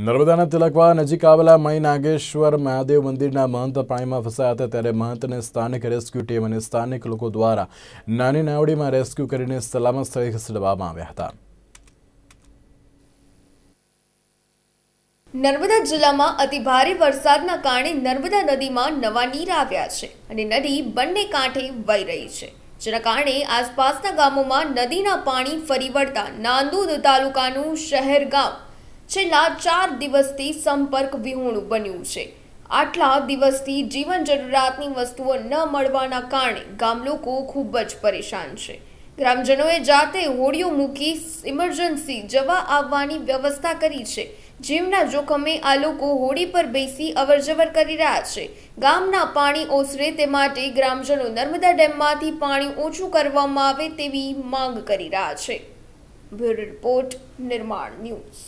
નર્મદાના તિલકવા નજીક આવેલા મય નાગેશ્વર મહાદેવ મંદિરના મહંત પાણીમાં ફસાયા હતા ત્યારે મહંતને સ્થાનિક રેસ્ક્યુ ટીમ અને સ્થાનિક લોકો દ્વારા નાની નાવડીમાં રેસ્ક્યુ કરીને સલામત સ્થળે ખસેડવામાં આવ્યા હતા નર્મદા જિલ્લામાં અતિ ભારે વરસાદના કારણે નર્મદા નદીમાં નવા નીર આવ્યા છે અને નદી બંને કાંઠે વહી રહી છે જેના કારણે આસપાસના ગામોમાં નદીના પાણી ફરી વળતા નાંદોદ તાલુકાનું શહેર ગામ છેલ્લા ચાર દિવસથી સંપર્ક વિહોણું બન્યું છે આટલા દિવસથી જીવન જરૂરિયાતની વસ્તુઓ ન મળવાના કારણે ગામલોકો ખૂબ જ પરેશાન છે ગ્રામજનોએ જાતે હોડીઓ મૂકી ઇમરજન્સી જવા આવવાની વ્યવસ્થા કરી છે જીવના જોખમે આ લોકો હોડી પર બેસી અવરજવર કરી રહ્યા છે ગામના પાણી ઓસરે તે માટે ગ્રામજનો નર્મદા ડેમમાંથી પાણી ઓછું કરવામાં આવે તેવી માંગ કરી રહ્યા છે બ્યુરો રિપોર્ટ નિર્માણ ન્યૂઝ